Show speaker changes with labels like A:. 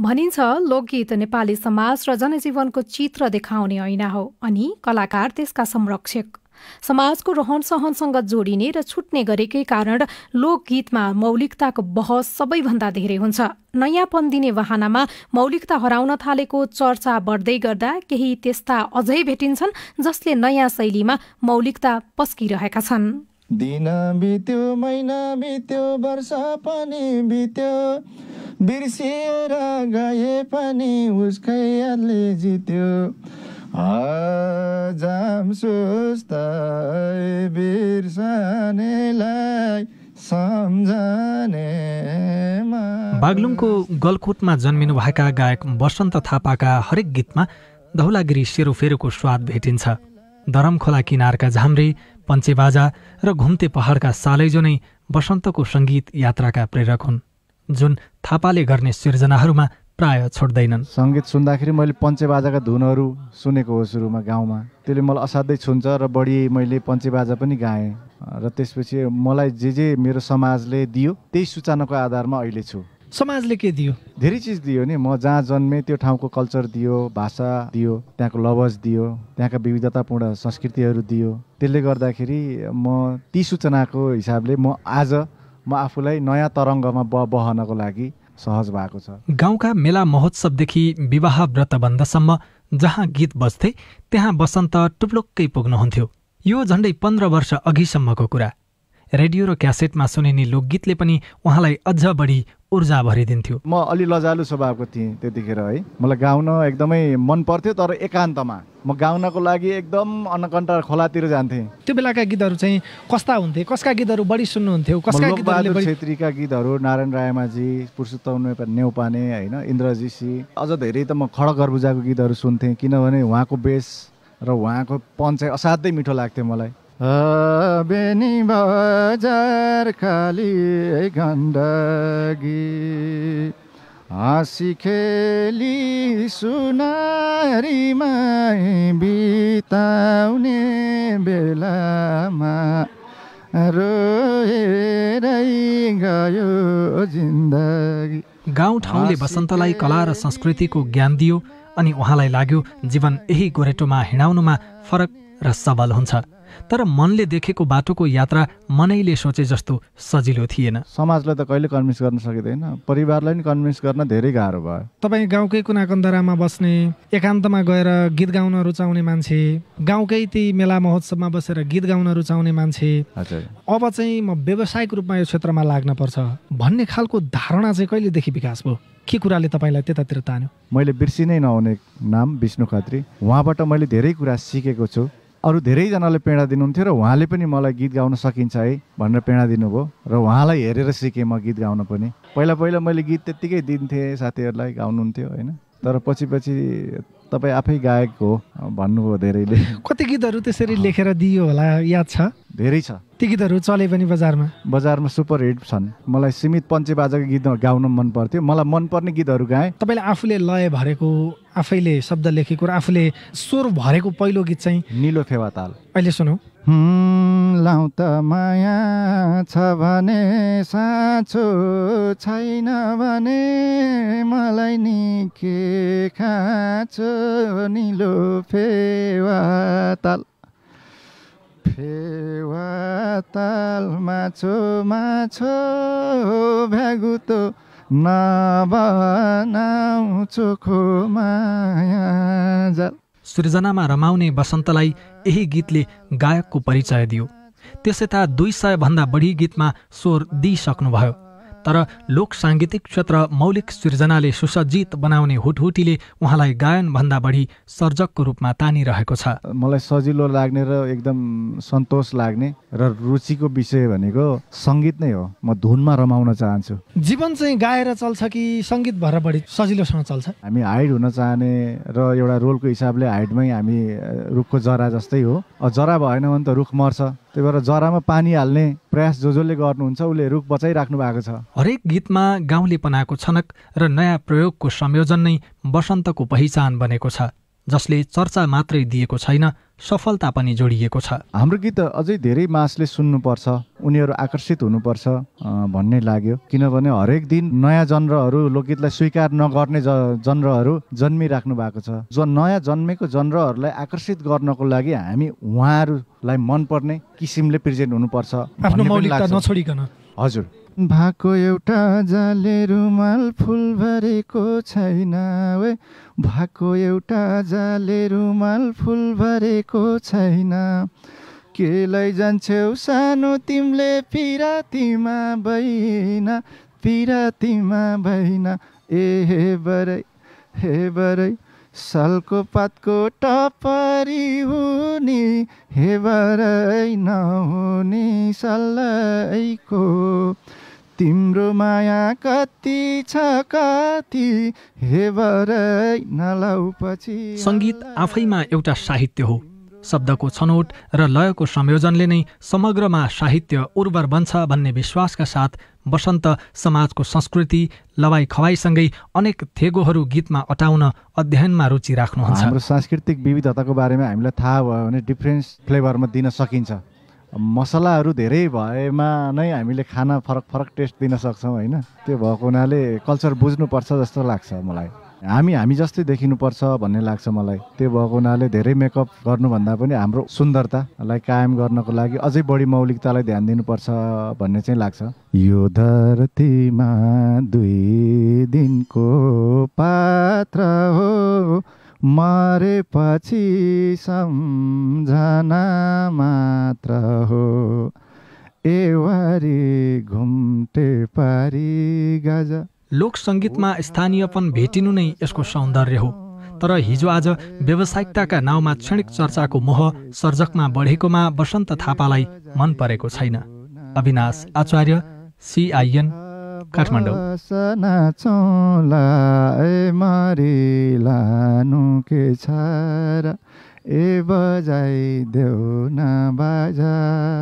A: भनिन्छ लोकगीत नेपाली समाज र जनजीवनको चित्र देखाउने ऐना हो अनि कलाकार त्यसका संरक्षक समाजको रहन सहनसँग जोडिने र छुट्ने गरेकै कारण लोकगीतमा मौलिकताको बहस सबैभन्दा धेरै हुन्छ नयाँपन दिने वाहनामा मौलिकता हराउन थालेको चर्चा बढ्दै गर्दा केही त्यस्ता अझै भेटिन्छन् जसले नयाँ शैलीमा मौलिकता पस्किरहेका छन्
B: दिन बित्यो महिना बित्यो वर्ष पनि बित्यो बिर्सिएर गए पनि उसकै यादले जित्यो हजाम सुस्त बिर्सनेलाई सम्झने
A: बागलुङको गलकोटमा जन्मिनुभएका गायक वसन्त थापाका हरेक गीतमा धौलागिरी सेरोफेरोको स्वाद भेटिन्छ दरमखोला किनारका झाम्रे पञ्चेबाजा र घुम्ते पहाडका सालैजो नै बसन्तको सङ्गीत यात्राका प्रेरक हुन् जुन थापाले गर्ने सिर्जनाहरूमा प्राय छोड्दैनन्
C: सङ्गीत सुन्दाखेरि मैले पञ्चेबाजाका धुनहरू सुनेको हो सुरुमा गाउँमा त्यसले मलाई असाध्यै छुन्छ र बढी मैले पञ्चेबाजा पनि गाएँ र त्यसपछि मलाई जे जे मेरो समाजले दियो त्यही सूचनाको आधारमा अहिले छु समाजले के दियो धेरै चिज दियो नि म जहाँ जन्मेँ त्यो ठाउँको कल्चर दियो भाषा दियो त्यहाँको लवज दियो त्यहाँका विविधतापूर्ण संस्कृतिहरू दियो त्यसले गर्दाखेरि म ती सूचनाको हिसाबले म आज म आफूलाई नयाँ तरङ्गमा ब बहनको लागि सहज भएको छ गाउँका
A: मेला महोत्सवदेखि विवाह व्रतबन्धसम्म जहाँ गीत बज्थे त्यहाँ बसन्त टुप्लुक्कै पुग्नुहुन्थ्यो यो झन्डै पन्ध्र वर्ष अघिसम्मको कुरा रेडियो र क्यासेटमा सुनिने लोकगीतले पनि उहाँलाई अझ बढी ऊर्जा भरिदिन्थ्यो
C: म अलि लजालु स्वभावको थिएँ त्यतिखेर है मलाई गाउन एकदमै मन पर्थ्यो तर एकान्तमा म गाउनको लागि एकदम अन्नकण्ठ खोलातिर जान्थेँ त्यो बेलाका गीतहरू चाहिँ कस्ता हुन्थे कसका गीतहरू बढी सुन्नुहुन्थ्यो कसका छेत्रीका गीतहरू नारायण रायमाजी पुरुषोत्तम नेउपाने होइन इन्द्रजीसी अझ धेरै त म खडक गर्बुजाको गीतहरू सुन्थेँ किनभने उहाँको बेस र उहाँको पन चाहिँ असाध्यै मिठो लाग्थ्यो मलाई बेनी बजार
B: काली गण्डगी हाँसी खेली सुनारीमा बिताउने बेलामा रोएरै गयो जिन्दगी गाउँठाउँले वसन्तलाई कला र
A: संस्कृतिको ज्ञान दियो अनि उहाँलाई लाग्यो जीवन यही गोरेटोमा हिँडाउनुमा फरक र सबल हुन्छ तर मनले देखेको बाटोको यात्रा मनैले सोचे जस्तो
C: सजिलो थिएन समाजलाई त कहिले कन्भिन्स गर्न सकिँदैन परिवारलाई पनि कन्भिन्स गर्न धेरै गाह्रो भयो
A: तपाईँ गाउँकै कुना कन्दरामा बस्ने एकान्तमा गएर गीत गाउन रुचाउने मान्छे गाउँकै ती मेला महोत्सवमा बसेर गीत गाउन रुचाउने मान्छे
C: अब
A: चाहिँ म व्यावसायिक रूपमा यो क्षेत्रमा लाग्न पर्छ भन्ने खालको धारणा चाहिँ कहिलेदेखि विकास भयो के कुराले तपाईँलाई त्यतातिर तान्यो
C: मैले बिर्सिनै नहुने नाम विष्णु खत्री उहाँबाट मैले धेरै कुरा सिकेको छु अरू धेरैजनाले प्रेरणा दिनुहुन्थ्यो र उहाँले पनि मलाई गीत गाउन सकिन्छ है भनेर प्रेरणा दिनुभयो र उहाँलाई हेरेर सिकेँ म गीत गाउन पनि पहिला पहिला मैले गीत त्यत्तिकै दिन्थेँ साथीहरूलाई गाउनुहुन्थ्यो होइन तर पछि पछि तपाईँ आफै गायक हो भन्नुभयो धेरैले कति गीतहरू त्यसरी लेखेर दियो होला याद छ धेरै छ ती गीतहरू चले पनि बजारमा बजारमा सुपर हिट छन् मलाई सीमित पञ्चे बाजाको गीत गाउन मन पर्थ्यो मलाई मनपर्ने गीतहरू गाएँ तपाईँले आफूले लय भरेको आफैले शब्द लेखेको र आफूले स्वर भरेको पहिलो गीत चाहिँ निलो फेवा ताल
B: अहिले सुनौ लाउँ त माया छ भने साँचो छैन भने मलाई नि के खाँचो निलो फेवा ताल फेवा ताल माछो माछो भ्यागुतो नबनाउ चोखो माया जाल
A: सृजनामा रमाउने वसन्तलाई यही गीतले गायकको परिचय दियो त्यसैता दुई सयभन्दा बढी गीतमा स्वर दिइसक्नुभयो तर लोक साङ्गीतिक क्षेत्र मौलिक सृजनाले सुसज्जित बनाउने हुटहुटीले उहाँलाई गायनभन्दा बढी सर्जकको रूपमा तानिरहेको छ
C: मलाई सजिलो लाग्ने र एकदम सन्तोष लाग्ने र रुचिको विषय भनेको सङ्गीत नै हो म धुनमा रमाउन चाहन्छु
A: जीवन चाहिँ गाएर चल्छ कि सङ्गीत भएर बढी सजिलोसँग चल्छ
C: हामी हाइट हुन चाहने र एउटा रोलको हिसाबले हाइटमै हामी रुखको जरा जस्तै हो जरा भएन भने त रुख मर्छ त्यही भएर जरामा पानी हाल्ने प्रयास जो जसले गर्नुहुन्छ उसले रुख बचाइराख्नु भएको छ
A: हरेक गीतमा गाउँले बनाएको छनक र नयाँ प्रयोगको संयोजन नै बसन्तको पहिचान बनेको छ जसले चर्चा मात्रै दिएको छैन सफलता पनि जोडिएको छ
C: हाम्रो गीत अझै धेरै मासले सुन्नुपर्छ उनीहरू आकर्षित हुनुपर्छ भन्ने लाग्यो किनभने हरेक दिन नयाँ जनरहरू लोकगीतलाई स्वीकार नगर्ने ज जनरहरू जन्मिराख्नु भएको छ जो नयाँ जन्मेको जनरहरूलाई आकर्षित गर्नको लागि हामी उहाँहरूलाई मनपर्ने किसिमले प्रेजेन्ट हुनुपर्छ आफ्नो मौलिकता नछोडिकन हजुर
B: भएको एउटा जाले रुमाल फुल भरेको छैन ओए भएको एउटा जाले रुमाल फुल भरेको छैन के लैजान्छौ सानो तिमीले पिरातीमा बहिना पिरातीमा बहिना ए हे बरै हे बरै सालको पातको टपरी हो पनि हेबरै नहुने सल्लैको तिम्रो माया कति छ कति हेबरै नलाउ पछि
A: सङ्गीत आफैमा एउटा साहित्य हो शब्दको छनौट र लयको संयोजनले नै समग्रमा साहित्य उर्वर बन्छ भन्ने विश्वासका साथ बसन्त समाजको संस्कृति लवाई खवाईसँगै अनेक थेगोहरू गीतमा अटाउन अध्ययनमा रुचि राख्नुहुन्छ हाम्रो
C: सांस्कृतिक विविधताको बारेमा हामीलाई थाहा भयो भने डिफ्रेन्स फ्लेभरमा दिन सकिन्छ मसलाहरू धेरै भएमा नै हामीले खाना फरक फरक टेस्ट दिन सक्छौँ होइन त्यो भएको हुनाले कल्चर बुझ्नुपर्छ जस्तो लाग्छ मलाई हामी हामी जस्तै देखिनुपर्छ भन्ने लाग्छ मलाई त्यो भएको हुनाले धेरै मेकअप गर्नुभन्दा पनि हाम्रो सुन्दरतालाई कायम गर्नको लागि अझै बढी मौलिकतालाई ध्यान दिनुपर्छ भन्ने चाहिँ लाग्छ
B: यो धरतीमा दुई दिनको पात्र हो मरेपछि सम्झना मात्र हो एवारी घुम्टे पारी गाजा
A: लोक सङ्गीतमा स्थानीयपन भेटिनु नै यसको सौन्दर्य हो तर हिजो आज व्यावसायिकताका नाउँमा क्षणिक चर्चाको मोह सर्जकमा बढेकोमा वसन्त थापालाई मन परेको छैन अविनाश आचार्य सिआइएन
B: काठमाडौँ